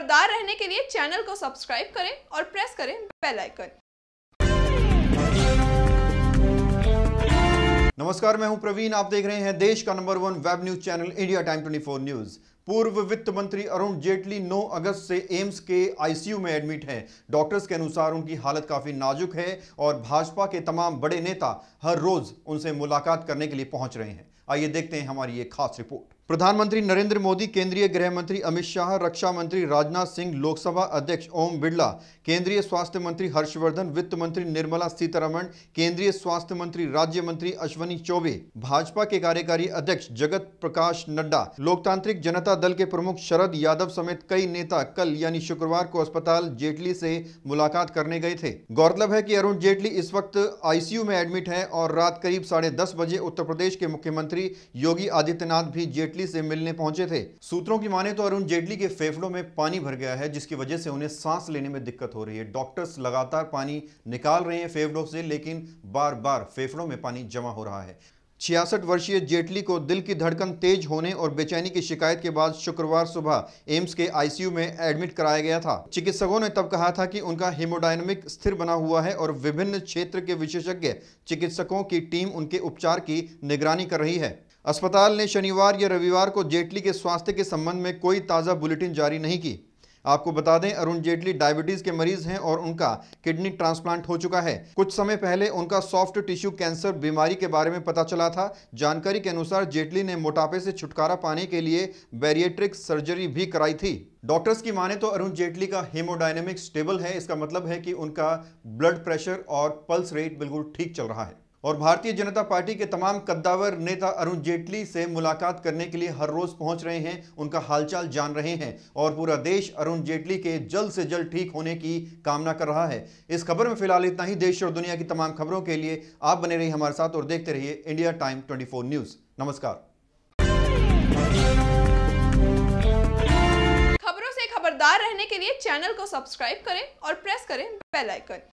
खबरदार रहने के लिए चैनल को सब्सक्राइब करें और प्रेस करें बेल आइकन नमस्कार मैं हूं प्रवीण आप देख रहे हैं देश का number one web news channel India time 24 news पूर्व वित्त मंत्री अरुण जेटली 9 अगस्त से एम्स के आईसीयू में एडमिट हैं डॉक्टर्स के अनुसार उनकी हालत काफी नाजुक है और भाजपा के तमाम बड़े नेता हर रोज उनसे मुलाकात करने के लिए पहुंच रहे हैं आइए देखते हैं हमारी ये खास रिपोर्ट प्रधानमंत्री नरेंद्र मोदी केंद्रीय गृह मंत्री अमित शाह रक्षा मंत्री राजनाथ सिंह लोकसभा अध्यक्ष ओम बिड़ला केंद्रीय स्वास्थ्य मंत्री हर्षवर्धन वित्त मंत्री निर्मला सीतारमण केंद्रीय स्वास्थ्य मंत्री राज्य मंत्री अश्वनी चौबे भाजपा के कार्यकारी अध्यक्ष जगत प्रकाश नड्डा लोकतांत्रिक जनता दल के प्रमुख शरद यादव समेत कई नेता कल यानी शुक्रवार को अस्पताल जेटली से मुलाकात करने गए थे गौरतलब है की अरुण जेटली इस वक्त आईसीयू में एडमिट है और रात करीब साढ़े बजे उत्तर प्रदेश के मुख्यमंत्री योगी आदित्यनाथ भी जेटली जेटली से मिलने पहुंचे थे सूत्रों की माने तो अरुण जेटली के फेफड़ों में पानी भर गया है जिसकी वजह से उन्हें सांस लेने में दिक्कत हो रही है डॉक्टर्स लगातार पानी निकाल रहे हैं फेफड़ों से लेकिन बार बार फेफड़ों में पानी जमा हो रहा है छियासठ वर्षीय जेटली को दिल की धड़कन तेज होने और बेचैनी की शिकायत के बाद शुक्रवार सुबह एम्स के आईसीयू में एडमिट कराया गया था चिकित्सकों ने तब कहा था कि उनका हीमोडायनेमिक स्थिर बना हुआ है और विभिन्न क्षेत्र के विशेषज्ञ चिकित्सकों की टीम उनके उपचार की निगरानी कर रही है अस्पताल ने शनिवार या रविवार को जेटली के स्वास्थ्य के संबंध में कोई ताज़ा बुलेटिन जारी नहीं की आपको बता दें अरुण जेटली डायबिटीज के मरीज हैं और उनका किडनी ट्रांसप्लांट हो चुका है कुछ समय पहले उनका सॉफ्ट टिश्यू कैंसर बीमारी के बारे में पता चला था जानकारी के अनुसार जेटली ने मोटापे से छुटकारा पाने के लिए बैरिएट्रिक सर्जरी भी कराई थी डॉक्टर्स की माने तो अरुण जेटली का हेमोडायनेमिक स्टेबल है इसका मतलब है कि उनका ब्लड प्रेशर और पल्स रेट बिल्कुल ठीक चल रहा है और भारतीय जनता पार्टी के तमाम कद्दावर नेता अरुण जेटली से मुलाकात करने के लिए हर रोज पहुंच रहे हैं उनका हालचाल जान रहे हैं और पूरा देश अरुण जेटली के जल्द से जल्द ठीक होने की कामना कर रहा है इस खबर में फिलहाल इतना ही देश और दुनिया की तमाम खबरों के लिए आप बने रहिए हमारे साथ और देखते रहिए इंडिया टाइम ट्वेंटी न्यूज नमस्कार खबरों से खबरदार रहने के लिए चैनल को सब्सक्राइब करें और प्रेस करें बेलाइकन